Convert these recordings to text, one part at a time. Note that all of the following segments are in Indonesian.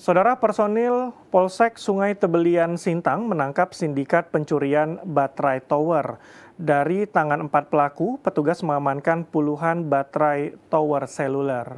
Saudara personil Polsek Sungai Tebelian Sintang menangkap sindikat pencurian baterai tower. Dari tangan empat pelaku, petugas mengamankan puluhan baterai tower seluler.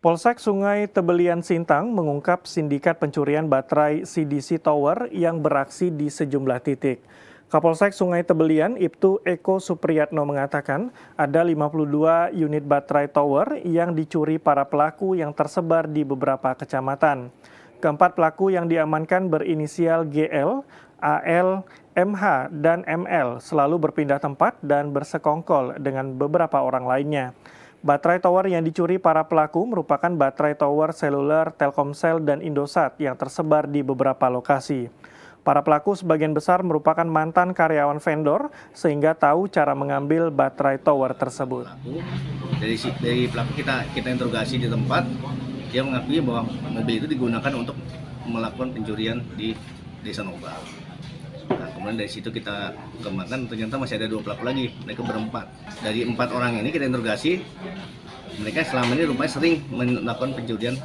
Polsek Sungai Tebelian Sintang mengungkap sindikat pencurian baterai CDC Tower yang beraksi di sejumlah titik. Kapolsek Sungai Tebelian Ibtu Eko Supriyatno mengatakan ada 52 unit baterai tower yang dicuri para pelaku yang tersebar di beberapa kecamatan. Keempat pelaku yang diamankan berinisial GL, AL, MH, dan ML selalu berpindah tempat dan bersekongkol dengan beberapa orang lainnya. Baterai tower yang dicuri para pelaku merupakan baterai tower seluler Telkomsel dan Indosat yang tersebar di beberapa lokasi. Para pelaku sebagian besar merupakan mantan karyawan vendor sehingga tahu cara mengambil baterai tower tersebut. Dari, dari pelaku kita kita interogasi di tempat, dia mengakui bahwa mobil itu digunakan untuk melakukan pencurian di Desa Nobal. Nah, kemudian dari situ kita kembangkan ternyata masih ada dua pelaku lagi, mereka berempat. Dari empat orang ini kita interogasi, mereka selama ini rupanya sering melakukan pencurian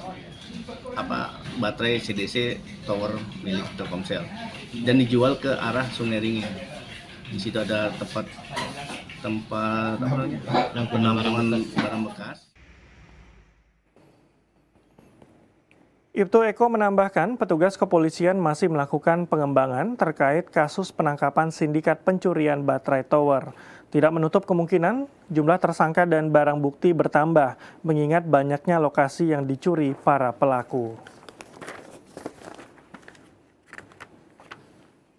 apa baterai CDC tower milik Telkomsel dan dijual ke arah Sungai Ringin. Di situ ada tempat tempat apa namanya? Penampungan barang bekas. Ibtu Eko menambahkan petugas kepolisian masih melakukan pengembangan terkait kasus penangkapan sindikat pencurian baterai tower. Tidak menutup kemungkinan jumlah tersangka dan barang bukti bertambah mengingat banyaknya lokasi yang dicuri para pelaku.